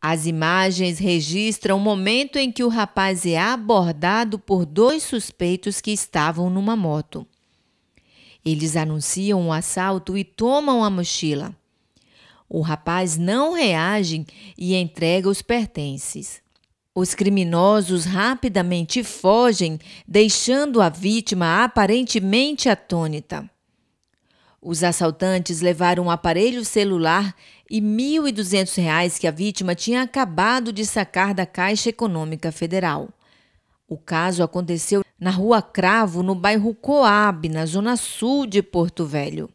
As imagens registram o momento em que o rapaz é abordado por dois suspeitos que estavam numa moto. Eles anunciam o um assalto e tomam a mochila. O rapaz não reage e entrega os pertences. Os criminosos rapidamente fogem, deixando a vítima aparentemente atônita. Os assaltantes levaram um aparelho celular e R$ 1.200 que a vítima tinha acabado de sacar da Caixa Econômica Federal. O caso aconteceu na Rua Cravo, no bairro Coab, na zona sul de Porto Velho.